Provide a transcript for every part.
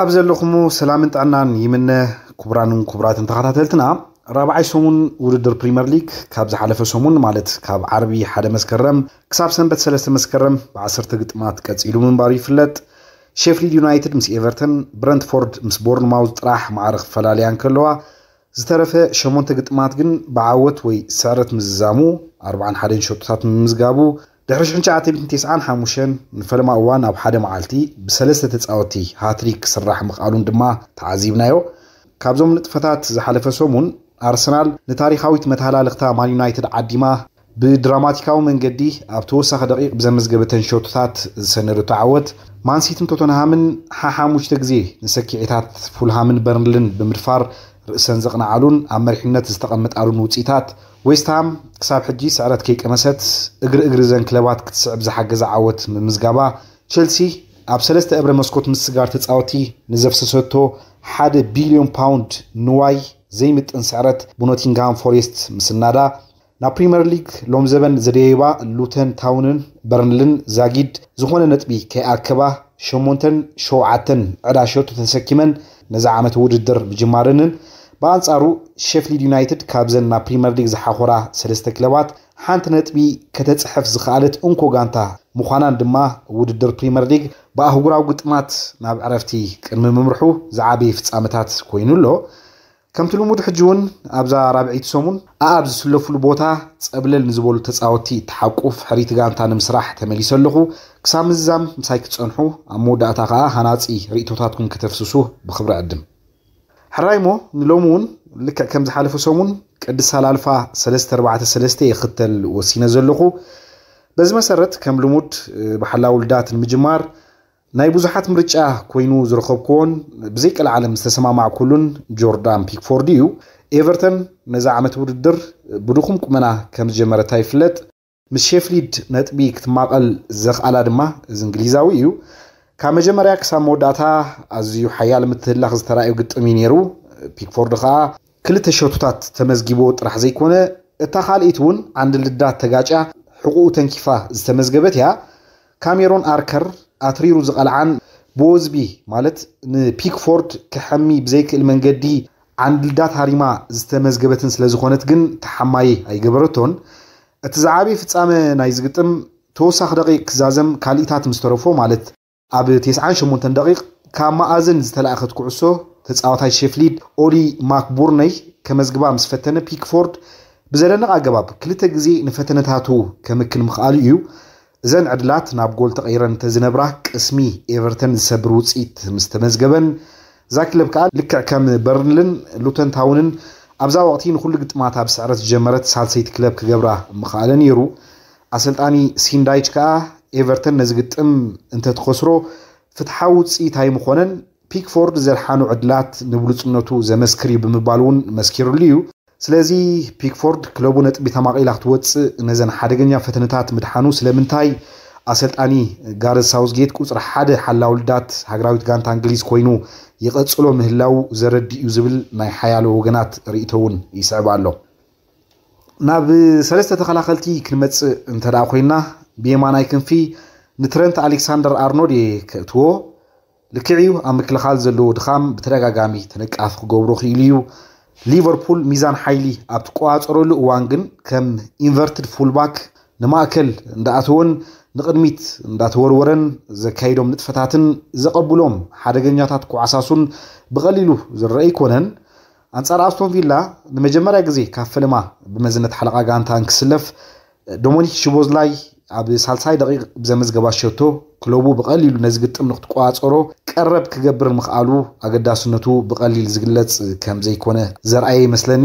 ኣብ ዘለኹሞ ሰላምን ጥዕናን ይምነ ክቡራንን ክቡራትን ተኸታተልትና ራብዓይ ሰሙን ውድድር ፕሪምየር ሊግ ካብ ዝሓለፈ ሰሙን ማለት ካብ ዓርቢ ሓደ መስከረም ክሳብ ሰንበት ሰለስተ መስከረም ብዓሰርተ ግጥማት ቀፂሉ ምንባሩ ይፍለጥ ሼፍሊድ ዩናይትድ ምስ ኤቨርተን ብረንትፎርድ ምስ ቦርንማውዝ ጥራሕ ማዕረ ክፈላለያን ከለዋ ዝተረፈ 8 ግጥማት ግን ብዓወት ወይ ስዕረት ምዝዛሙ 41 ሸጡታት ምምዝጋቡ ድሕሪ 1995 ንፈለማ እዋን ኣብ ሓደ መዓልቲ ብሰለስተ ተፃወቲ ሃትሪክ ክስራሕ ምኽኣሉን ድማ ተዓዚብናዮ ካብዞም ንጥፈታት ዝሓለፈ ሰሙን ኣርሰናል ንታሪካዊት መተሃላልክታ ማን ዩናይትድ ዓዲማ ብድራማቲካዊ መንገዲ ኣብ ተወሳኺ ደቂቕ ብዘመዝገበተን ሸቶታት ዝሰነዱ ተዓወት ማንሲትን ቶተንሃምን ሓሓሙሽተ ግዜ ንሰኪዒታት ፉልሃምን በርንልን ብምድፋር ርእሰን ዘቕንዓሉን ኣብ መሪሕነት ዝተቐምጣሉን ውፅኢታት ዌስትሃም ክሳብ ሕጂ ስዕረት ከይቀመሰት እግሪ እግሪ ዘን ክለባት ክትስዕብ ዝሓገዘ ዓወት ምምዝጋባ ቸልሲ ኣብ ሰለስተ እብረ መስኮት ምስ ተፃወቲ ንዘፍሰሰቶ ሓደ ቢልዮን ፓውንድ ንዋይ ዘይምጥን ስዕረት ብኖቲንግሃም ፎሬስት ምስናዳ ናብ ፕሪምየር ሊግ ሎም ዘበን ዘደየባ ሉተን ታውንን በርንልን ዛጊድ ዝኾነ ነጥቢ ከይኣርከባ ሸሞንተን ሸውዓተን ዕዳ ዕዳሸቱ ተሰኪመን ነዚ ዓመት ውድድር ብጅማርንን በአንጻሩ ሸፊልድ ዩናይትድ ካብዘን ናብ ፕሪምየር ሊግ ዝሓኹራ ሰለስተ ክለባት ሓንቲ ነጥቢ ከተፅሕፍ ዝኽኣለት እንኮ ጋንታ ምዃናን ድማ ውድድር ፕሪምየር ሊግ ብኣህጉራዊ ግጥማት ናብ ዕረፍቲ ቅድሚ ምምርሑ ዝዓበየ ፍጻመታት ኮይኑ ኣሎ ከምቲ ልሙድ ሕጂ እውን ኣብዛ ራብዒቲ ሰሙን ኣብ ዝስለፍሉ ቦታ ፀብለል ንዝበሉ ተፃወቲ ተሓቁፍ ሕሪት ጋንታ ንምስራሕ ተመሊሰ ኣለኹ ክሳብ ምዛም ምሳይ ክትፀንሑ ኣብ መወዳእታ ከዓ ሃናፂ ርእቶታትኩም ከተፍስሱ ብክብሪ ዕድም ሕራይሞ ንሎሚ እውን ልክዕ ከም ዝሓለፈ ሰሙን ቅድስ ኣላልፋ 343 የኽተል ወሲነ ዘለኹ በዚ መሰረት ከም ልሙድ ባሕላ ውልዳት ንምጅማር ናይ ብዙሓት ምርጫ ኮይኑ ዝረኸብክዎን ብዘይ ቀል ዓለም ዝተሰማማዕ ኩሉን ጆርዳን ፒክፎርድ እዩ ኤቨርተን ነዚ ዓመት ውድድር ብድኹም ቁመና ከም ዝጀመረታ ይፍለጥ ምስ ሼፍሊድ ነጥቢ ክትማቐል ዘኽኣላ ድማ እዚ እንግሊዛዊ እዩ ካብ መጀመርያ ክሳብ መወዳእታ ኣዝዩ ሓያል ምትህላኽ ዝተረእዩ ግጥም እዩ ነይሩ ፒክፎርድ ከዓ ክልተ ሸቱታት ተመዝጊቦ ጥራሕ ዘይኮነ እታ ካልኢት እውን ዓንዲ ልዳት ተጋጫ ሕቁኡ ተንኪፋ ዝተመዝገበት እያ ካሜሮን ኣርከር ኣትሪሩ ዝቐልዓን ብወዝቢ ማለት ንፒክፎርድ ክሐሚ ብዘይክእል መንገዲ ዓንዲ ልዳት ሃሪማ ዝተመዝገበትን ስለ ዝኾነት ግን ተሓማይ ኣይገበረቶን እቲ ዝዓበየ ፍጻመ ናይ ዝግጥም ተወሳኺ ደቂቕ ክዛዘም ካልኢታት ምስ ተረፎ ማለት ኣብ 98 ደቂቕ ካብ መኣዝን ዝተለኣኸት ኩዕሶ ተፃወታይ ሸፍሊድ ኦሊ ማክቡርነይ ከመዝግባ ምስ ፈተነ ፒክፎርድ ብዘደንቕ ኣገባብ ክልተ ግዜ ንፈተነታቱ ከምክን ምኽኣሉ እዩ እዘን ዕድላት ናብ ጎል ተቐይረን እንተዝነብራ ቅስሚ ኤቨርተን ዝሰብር ውፅኢት ምስ ተመዝገበን እዛ ክለብ ከዓ ልክዕ ከም በርንልን ሉተንታውንን ኣብዛ ወቅቲ ንኩሉ ግጥማት ኣብ ስዕረት ዝጀመረት ሳልሰይቲ ክለብ ክገብራ ምኽኣለ ነይሩ ኣሰልጣኒ ሲንዳይች ከዓ ኤቨርተን ነዚ ግጥም እንተትኸስሮ ፍትሓ ውፅኢት ኣይምኾነን ፒክፎርድ ዘርሓኑ ዕድላት ንብሉፅነቱ ዘመስክር እዩ ብምባል እውን መስኪሩሉ እዩ ስለዚ ፒክፎርድ ክለቡ ነጥቢ ተማቒላ ክትወፅእ ነዘን ሓደገኛ ፈተነታት ምድሓኑ ስለምንታይ ኣሰልጣኒ ጋረዝ ሳውዝጌት ቁፅሪ ሓደ ሓላው ልዳት ሃገራዊት ጋንታ እንግሊዝ ኮይኑ ይቐፅሎ ምህላው ዘረዲ እዩ ዝብል ናይ ሓያሎ ወገናት ርእቶ እውን ይስዕብ ኣሎ ናብ ሰለስተ ተኸላኸልቲ ክንመፅእ እንተደኣ ኮይና ብየማናይ ክንፊ ንትረንት ኣሌክሳንደር ኣርኖድ የክእትዎ ልክዕዩ ኣብ ምክልኻል ዘለዎ ድኻም ብተደጋጋሚ ተነቃፊ ክገብሮ ክኢሉ እዩ ሊቨርፑል ሚዛን ሓይሊ ኣብ ትቆዋፀረሉ እዋን ግን ከም ኢንቨርትድ ፉልባክ ንማእከል እንዳኣተወን ንቅድሚት እንዳተወርወረን ዘካይዶም ንጥፈታትን ዘቐብሎም ሓደገኛታት ኩዓሳሱን ብቐሊሉ ዝረአ ይኮነን ኣንጻር ኣስቶን ቪላ ንመጀመርያ ግዜ ካብ ፈለማ ብመዝነት ሓለቓ ጋንታ ንክስለፍ ዶሞኒክ ሽቦዝላይ ኣብ ሳልሳይ ደቂቕ ብዘመዝገባ ሸቶ ክለቡ ብቐሊሉ ነዚ ግጥም ንክትቋፀሮ ቀረብ ክገብር ምክኣሉ ኣገዳስነቱ ብቐሊል ዝግለፅ ከም ዘይኮነ ዘርኣየ ይመስለኒ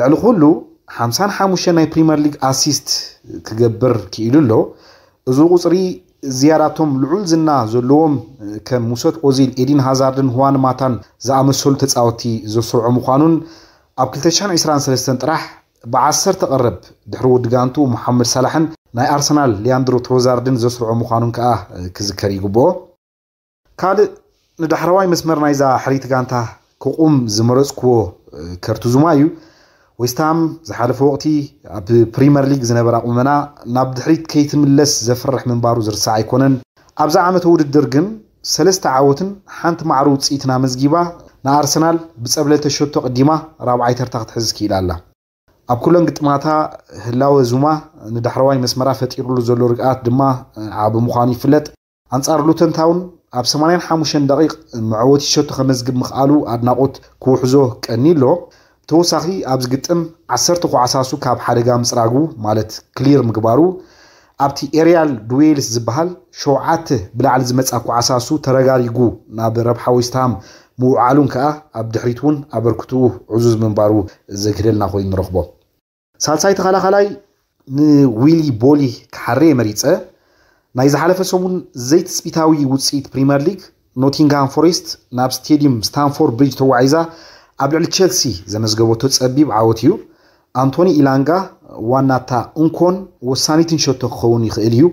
ልዕሊ ኩሉ 55 ናይ ፕሪምየር ሊግ ኣሲስት ክገብር ክኢሉ ኣሎ እዚ ቁፅሪ ዝያዳቶም ልዑል ዝና ዘለዎም ከም ሙሶት ኦዚል ኤዲን ሃዛርድን ህዋን ማታን ዝኣመሰሉ ተፃወቲ ዘስርዑ ምኳኑን ኣብ 223 ጥራሕ ብ10 ቀረብ ድሕሪ ውድጋንቱ መሓመድ ሰላሕን ናይ ኣርሰናል ሊያንድሮ ትሮዛርድን ዘስርዖ ምዃኑን ከዓ ክዝከር ይግብኦ ካልእ ንዳሕረዋይ መስመር ናይዛ ሕሪት ጋንታ ክቁም ዝመረፅክዎ ከርትዙማ እዩ ወስታም ዝሓለፈ ወቅቲ ኣብ ፕሪምየር ሊግ ዝነበረ ቁመና ናብ ድሕሪት ከይትምለስ ዘፍርሕ ምንባሩ ዝርሳዕ ኣይኮነን ኣብዛ ዓመተ ውድድር ግን ሰለስተ ዓወትን ሓንቲ ማዕሩ ውፅኢትና መዝጊባ ንኣርሰናል ብፀብለተሸቶ ቅዲማ ራብዓይ ተርታ ክትሕዝ ክኢላ ኣላ ኣብ ኩሎን ግጥማታ ህላወ ዙማ ንዳሕረዋይ መስመራ ፈጢሩሉ ዘሎ ርግኣት ድማ ዓብ ምዃኑ ይፍለጥ ኣንጻር ሉተንታውን ኣብ 85 ደቂቕ መዕወት ይሸቱ ከመዝግብ ምኽኣሉ ኣድናቆት ክውሕዞ ቀኒ ኣሎ ተወሳኺ ኣብዚ ግጥም 1 10 ኩዓሳሱ ካብ ሓደጋ ምፅራጉ ማለት ክሊር ምግባሩ ኣብቲ ኤርያል ድዌልስ ዝበሃል ሸውዓተ ብላዕሊ ዝመፃ ኩዓሳሱ ተረጋሪጉ ናብ ረብሓ ወስትሃም ምውዓሉን ከዓ ኣብ ድሕሪት እውን ኣበርክቱ ዕዙዝ ምንባሩ ዘክደልና ኮይኑ ንረኽቦ ሳልሳይ ተኸላኸላይ ንዊሊ ቦሊ ክሓረ መሪፀ ናይ ዝሓለፈ ሰሙን ዘይትፅቢታዊ ውፅኢት ፕሪምየር ሊግ ኖቲንግሃም ፎሬስት ናብ ስቴድየም ስታንፎርድ ብሪጅ ተዋዒዛ ኣብ ልዕሊ ቸልሲ ዘመዝገበቶ ፀቢብ ዓወት እዩ ኣንቶኒ ኢላንጋ ዋናታ እንኮን ወሳኒትን ሸቶ ክኸውን ይኽእል እዩ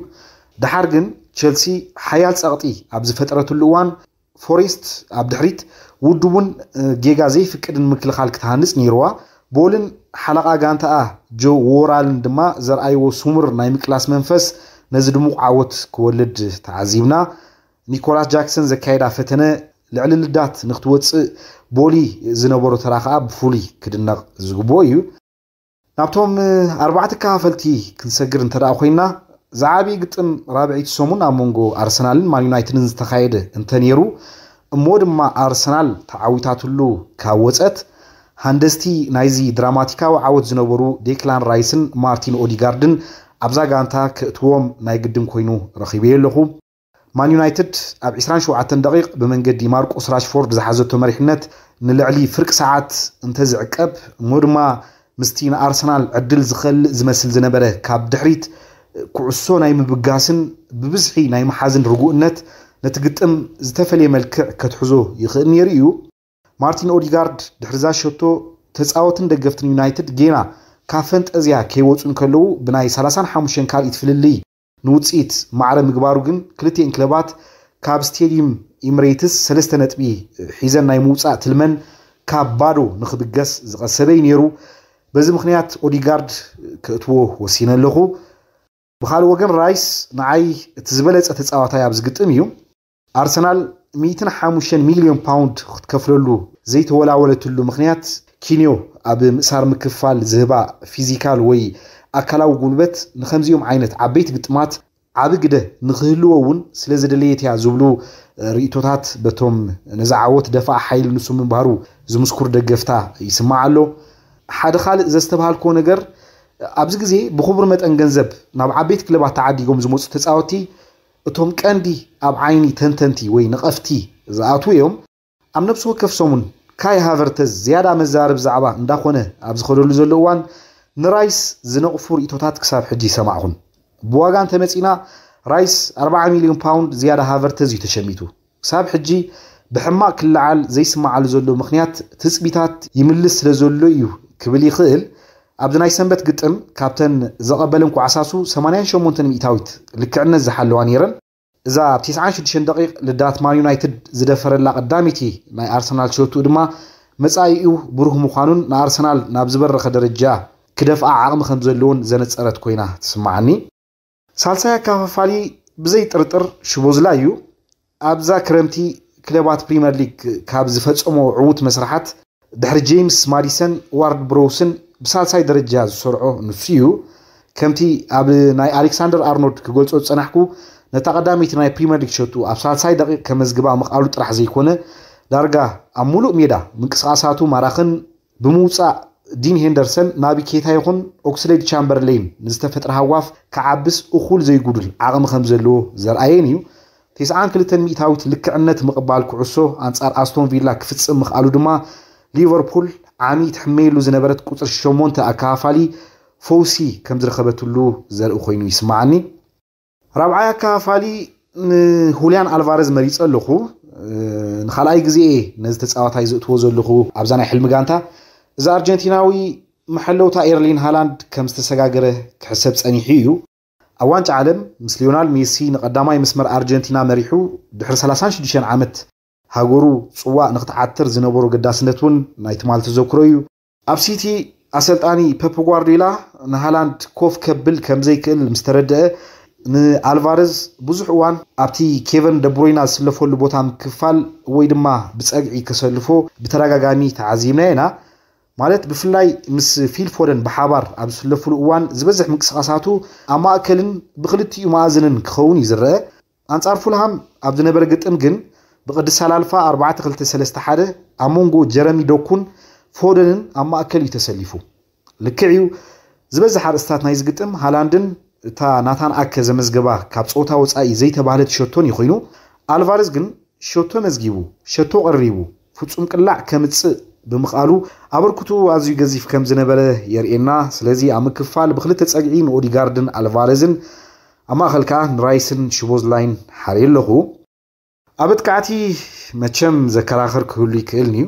ድሓር ግን ቸልሲ ሓያል ፀቕጢ ኣብ ዝፈጠረትሉ እዋን ፎሬስት ኣብ ድሕሪት ውድቡን ጌጋ ዘይፍቅድን ምክልኻል ክትሃንፅ ነይርዋ ቦልን ሓለቓ ጋንታኣ ጆ ዎራልን ድማ ዘርኣይዎ ስሙር ናይ ምቅላስ መንፈስ ነዚ ድሙቕ ዓወት ክወልድ ተዓዚብና ኒኮላስ ጃክሰን ዘካየዳ ፈተነ ልዕሊ ልዳት ንክትወፅእ ቦሊ ዝነበሮ ተራ ከዓ ብፍሉይ ክድነቕ ዝግብኦ እዩ ናብቶም ኣርባዕተ ከፋፈልቲ ክንሰግር እንተደኣ ኮይና ዝዓበየ ግጥም ራብዒት ሰሙን ኣብ መንጎ ኣርሰናልን ማን ዩናይትድን ዝተኻየደ እንተ ነይሩ እሞ ድማ ኣርሰናል ተዓዊታትሉ ካብ ወፀት ሃንደስቲ ናይዚ ድራማቲካዊ ዓወት ዝነበሩ ዴክላን ራይስን ማርቲን ኦዲጋርድን ኣብዛ ጋንታ ክእትዎም ናይ ግድን ኮይኑ ረኺበየ ኣለኹ ማን ዩናይትድ ኣብ 27 ደቂቕ ብመንገዲ ማርቆስ ራሽፎርድ ዝሓዘቶ መሪሕነት ንልዕሊ ፍርቂ ሰዓት እንተዝዕቀብ እሞ ድማ ምስቲ ንኣርሰናል ዕድል ዝኽእል ዝመስል ዝነበረ ካብ ድሕሪት ኩዕሶ ናይ ምብጋስን ብብዝሒ ናይ መሓዝን ርጉእነት ነቲ ግጥም ዝተፈለየ መልክዕ ከትሕዞ ይኽእል ነይሩ እዩ ማርቲን ኦዲጋርድ ድሕርዛ ሸቶ ተፃወትን ደገፍትን ዩናይትድ ጌና ካብ ፈንጠዝያ ከይወፁን ከለዉ ብናይ 35 ካልኢት ፍልልይ ንውፅኢት ማዕረ ምግባሩ ግን ክልቲኤን ክለባት ካብ ስቴድየም ኢምሬትስ ሰለስተ ነጥቢ ሒዘን ናይ ምውፃእ ትልመን ካብ ባዶ ንክብገስ ዝቐሰበ እዩ ነይሩ በዚ ምክንያት ኦዲጋርድ ክእትዎ ወሲነ ኣለኹ ብኻልእ ወገን ራይስ ንዓይ እቲ ዝበለፀ ተፃዋታይ ኣብ ዝግጥም እዩ ኣርሰናል 15 ሚሊዮን ፓውንድ ክትከፍለሉ ዘይተወላወለትሉ ምክንያት ኪንዮ ኣብ ምእሳር ምክፋል ዝህባ ፊዚካል ወይ ኣካላዊ ጉልበት ንከምዚኦም ዓይነት ዓበይቲ ግጥማት ዓብ ግደ ንክህልዎ እውን ስለ ዘደለየት እያ ዝብሉ ርእቶታት በቶም ነዚ ዓወት ደፋእ ሓይሊ ንሱ ምንባሩ ዝምስኩር ደገፍታ ይስማዕ ኣሎ ሓደ ካልእ ዘስተባሃልኮ ነገር ኣብዚ ግዜ ብክቡር መጠን ገንዘብ ናብ ዓበይት ክለባት ተዓዲጎም ዝመፁ ተፃወቲ እቶም ቀንዲ ኣብ ዓይኒ ተንተንቲ ወይ ንቐፍቲ ዝኣትዉ እዮም ኣብ ነብሲ ወከፍ ሰሙን ካይ ሃቨርተዝ ዝያዳ መዛርብ ዛዕባ እንዳኾነ ኣብ ዝኸደሉ ዘሎ እዋን ንራይስ ዝነቕፉ ርእቶታት ክሳብ ሕጂ ይሰማዕኹን ብዋጋ እንተመፂና ራይስ 40 ሚሊዮን ፓውንድ ዝያዳ ሃቨርተዝ እዩ ተሸሚቱ ክሳብ ሕጂ ብሕማቅ ክለዓል ዘይስማዓሉ ዘሎ ምክንያት ትፅቢታት ይምልስ ስለ ዘሎ እዩ ክብል ይኽእል ኣብዚ ናይ ሰንበት ግጥም ካብተን ዘቐበለን ኩዓሳሱ 88 ሚእታዊት ልክዕነት ዝሓለዋ ነይረን እዛ ኣብ 96 ደቂ ልዳት ማን ዩናይትድ ዝደፈረላ ቀዳሚቲ ናይ ኣርሰናል ሸቱ ድማ መጻኢኡ ብሩህ ምዃኑን ንኣርሰናል ናብ ዝበረኸ ደረጃ ክደፍኣ ዓቕሚ ከም ዘለዎን ዘነፀረት ኮይና ትስማዓኒ ሳልሳይ ኣከፋፋሊ ብዘይ ጥርጥር ሽቦዝላ እዩ ኣብዛ ክረምቲ ክለባት ፕሪምየር ሊግ ካብ ዝፈፀሞ ዕዉት መስራሓት ድሕሪ ጀምስ ማዲሰን ዋርድ ብሮውስን ብሳልሳይ ደረጃ ዝሰርዖ ንሱ እዩ ከምቲ ኣብ ናይ ኣሌክሳንደር ኣርኖልድ ክገልፆ ዝፀናሕኩ ነታ ቀዳሚት ናይ ፕሪምየር ሊግ ሸጡ ኣብ ሳልሳይ ደቂቕ ከመዝግባ ምቕኣሉ ጥራሕ ዘይኮነ ዳርጋ ኣብ ሙሉእ ሜዳ ምንቅስቃሳቱ ማራኽን ብምውፃእ ዲን ሄንደርሰን ናብ ኬታ ይኹን ኦክስሌድ ቻምበርሌይን ንዝተፈጥረ ሃዋፍ ክዓብስ እኹል ዘይጉዱል ዓቕሚ ከም ዘለዎ ዘርኣየን እዩ 92 ሚታዊት ልክዕነት ምቕባል ክዕሶ ኣንጻር ኣስቶን ቪላ ክፍፅም ምኽኣሉ ድማ ሊቨርፑል ዓሚ ትሕመየሉ ዝነበረት ቁፅሪ 8 ኣከፋፋሊ ፈውሲ ከም ዝረኸበትሉ ዘርኢ ኮይኑ ይስማዓኒ ራብዓይ ኣከፋፋሊ ንሁልያን ኣልቫረዝ መሪፀ ኣለኹ ንካልኣይ ግዜ ነዚ ተፃዋታይ ዘእትዎ ዘለኹ ኣብዛ ናይ ሕልሚ ጋንታ እዚ ኣርጀንቲናዊ መሐለውታ ኤርሊን ሃላንድ ከም ዝተሰጋገረ ክሕሰብ ፀኒሑ እዩ ኣብ ዋንጫ ዓለም ምስ ሊዮናል ሜሲ ንቀዳማይ መስመር ኣርጀንቲና መሪሑ ድሕሪ 36 ዓመት ሃገሩ ፅዋዕ ንክትዓትር ዝነበሩ ግዳስነት እውን ናይ ትማል ተዘክሮ እዩ ኣብ ሲቲ ኣሰልጣኒ ፐፕ ጓርዲዮላ ንሃላንድ ኮፍ ከብል ከም ዘይክእል ምስ ተረድአ ንኣልቫርዝ ብዙሕ እዋን ኣብቲ ኬቨን ደብሮይና ዝስለፈሉ ቦታ ምክፋል ወይ ድማ ብፀግዒ ከሰልፎ ብተደጋጋሚ ተዓዚምና ኢና ማለት ብፍላይ ምስ ፊልፎደን ብሓባር ኣብ ዝስለፍሉ እዋን ዝበዝሕ ምንቅስቃሳቱ ኣብ ማእከልን ብክልቲኡ ማእዝንን ክኸውን እዩ ዝረአ ኣንጻር ፉልሃም ኣብ ዝነበረ ግጥም ግን ብቅድሳት ኣልፋ 4231 ኣብ መንጎ ጀረሚ ዶኩን ፎደንን ኣብ ማእከል እዩ ተሰሊፉ ልክዕ እዩ ዝበዝሕ ኣርእስታት ናይ ዝግጥም ሃላንድን እታ ናታን ኣከ ዘመዝገባ ካብ ፆታ ወፃኢ ዘይተባህለት ሸቶን እዩ ኮይኑ ኣልቫርስ ግን ሸቶ መዝጊቡ ሸቶ ቀሪቡ ፍፁም ቅላዕ ከምፅእ ብምቃሉ ኣበርክቱ ኣዝዩ ገዚፍ ከም ዝነበረ የርእየና ስለዚ ኣብ ምክፋል ብክልተ ፀግዒ ንኦዲጋርድን ኣልቫሬዝን ኣብ ማእኸል ከዓ ንራይስን ሽቦዝላይን ሓርየ ኣለኹ ኣብ ጥቃዕቲ መቸም ዘከራኽር ክህሉ ይክእል እዩ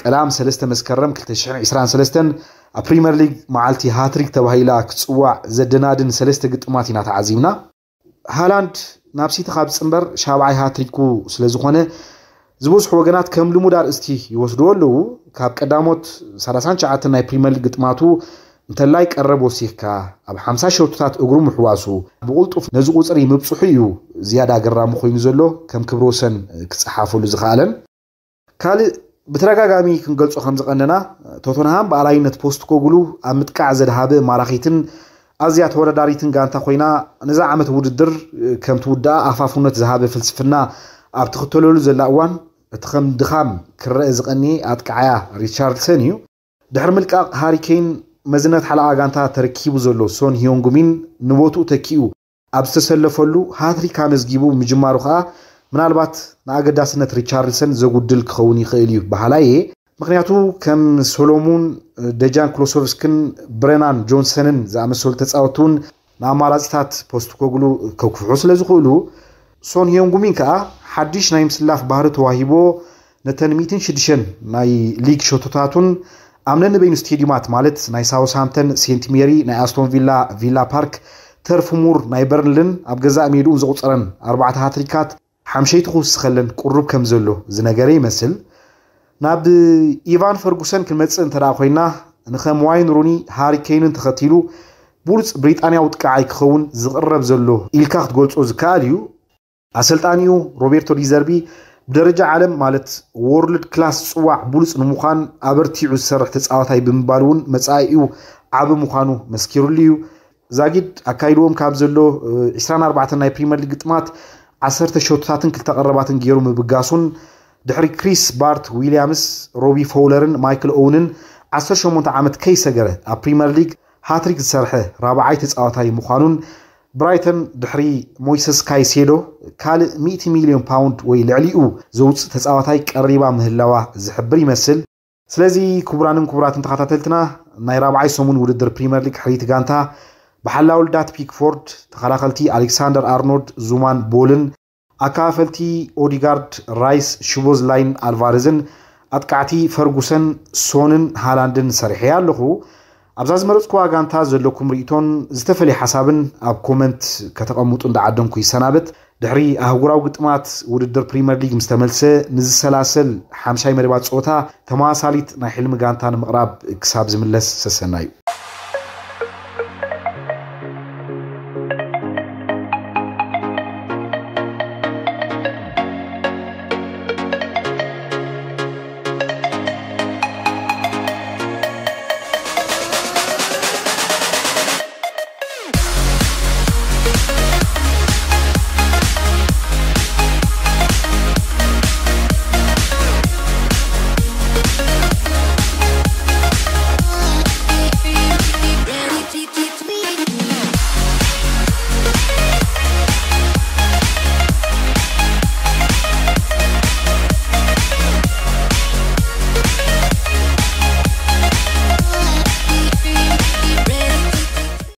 ቀላም 3 መስከረም 223 ኣብ ፕሪምየር ሊግ መዓልቲ ሃትሪክ ተባሂላ ክፅዋዕ ዘደናድን ሰለስተ ግጥማት ኢና ተዓዚብና ሃላንድ ናብ ሲቲ ካብ ፅምበር ሻብዓይ ሃትሪኩ ስለዝኾነ ዝበዝሑ ወገናት ከም ልሙድ ኣርእስቲ ይወስድዎ ኣለዉ ካብ ቀዳሞት 39 ናይ ፕሪምየር ሊግ ግጥማቱ እንተላይ ቀረብ ወሲኽካ ኣብ 50 ሸውጥታት እግሩ ምሕዋሱ ብቕልጡፍ ነዚ ቁፅሪ ምብፅሑ እዩ ዝያዳ ኣገራሚ ኮይኑ ዘሎ ከም ክብረ ወሰን ክፀሓፈሉ ዝኽኣለን ካልእ ብተደጋጋሚ ክንገልፆ ከም ዝቐነና ቶተንሃም በኣላይነት ፖስት ኮግሉ ኣብ ምጥቃዕ ዘድሃበ ማራኺትን ኣዝያ ተወዳዳሪትን ጋንታ ኮይና ነዛ ዓመት ውድድር ከምቲ ውድኣ ኣፋፍነት ዝሃበ ፍልስፍና ኣብ ትኽተለሉ ዘላ እዋን እቲ ከም ድኻም ክረአ ዝቐኒየ ኣጥቃዓያ ሪቻርድሰን እዩ ድሕሪ ምልቃቕ ሃሪኬን መዝነት ሓለቓ ጋንታ ተረኪቡ ዘሎ ሶን ሂዮንጉሚን ንቦትኡ ተኪኡ ኣብ ዝተሰለፈሉ ሃትሪክ ኣመዝጊቡ ምጅማሩ ከዓ ምናልባት ንኣገዳስነት ሪቻርልሰን ዘጉድል ክኸውን ይኽእል እዩ ባህላየ ምክንያቱ ከም ሶሎሙን ደጃን ክሎሶቭስክን ብረናን ጆንሰንን ዝኣመሰሉ ተፃወቲ እውን ንኣማራፂታት ፖስት ኮግሉ ከክፍሑ ስለ ዝኽእሉ ሶን ሂዮንጉሚን ከዓ ሓድሽ ናይ ምስላፍ ባህሪ ተዋሂቦ ነተን 16 ናይ ሊግ ሸቶታቱን ኣምነ በይን ስቴዲማት ማለት ናይ ሳውስሃምተን ሴንት ሜሪ ናይ ኣስቶን ቪላ ቪላ ፓርክ ተርፍ ሙር ናይ በርንልን ኣብ ገዛእ ሜድኡ ዘቑፀረን ኣርባዕተ ሃትሪካት ሓምሸይቲ ክውስኸለን ቁርብ ከም ዘሎ ዝነገረ ይመስል ናብ ኢቫን ፈርጉሰን ክንመፅእ እንተ ኮይና ንከም ዋይን ሩኒ ሃሪኬይንን ተኸቲሉ ብሉፅ ብሪጣንያ ውጥቃዓይ ክኸውን ዝቕረብ ዘሎ ኢልካ ክትገልፆ ዝከኣል እዩ ኣሰልጣኒኡ ሮቤርቶ ዲዘርቢ ደረጃ ዓለም ማለት ወርልድ ክላስ ፅዋዕ ብሉፅ ንምዃን ኣበርቲዑ ዝሰርሕ ተፃዋታይ ብምባል እውን መፃኢኡ ዓብ ምዃኑ መስኪሩሉ እዩ ዛጊድ ኣካይድዎም ካብ ዘሎ 24 ናይ ፕሪምየር ሊግ ግጥማት 1 ሰተ ሸቶታትን ክልተ ቀረባትን ገይሩ ምብጋሱን ድሕሪ ክሪስ ባርት ዊልያምስ ሮቢ ፎውለርን ማይክል ኦውንን 18 ዓመት ከይሰገረ ኣብ ፕሪምየር ሊግ ሃትሪክ ዝሰርሐ ራብዓይ ተፃዋታይ ምዃኑን ብራይተን ድሕሪ ሞይሰስ ካይሴዶ ካልእ 100 ሚሊዮን ፓውንድ ወይ ልዕሊኡ ዘውፅእ ተፃዋታይ ቀሪባ ምህላዋ ዝሕብር ይመስል ስለዚ ክቡራንን ክቡራትን ተኸታተልትና ናይ ራብዓይ ሰሙን ውድድር ፕሪምየር ሊግ ሕሪት ጋንታ ብሓላዊ ልዳት ፒክፎርድ ተኸላኸልቲ ኣሌክሳንደር ኣርኖልድ ዙማን ቦልን ኣከፋፈልቲ ኦዲጋርድ ራይስ ሽቦዝላይን ኣልቫርዝን ኣጥቃዕቲ ፈርጉሰን ሶንን ሃላንድን ሰሪሐ ኣለኹ ኣብዛ ዝመረፅኩዋ ጋንታ ዘለኩም ርእቶን ዝተፈለየ ሓሳብን ኣብ ኮመንት ከተቐምጡ እንዳዓደንኩ ይሰናበት ድሕሪ ኣህጉራዊ ግጥማት ውድድር ፕሪምየር ሊግ ምስ ተመልሰ ንዝሰላሰል ሓምሻይ መደባት ፆታ ተመዋሳሊት ናይ ሕልሚ ጋንታ ንምቕራብ ክሳብ ዝምለስ ሰሰና እዩ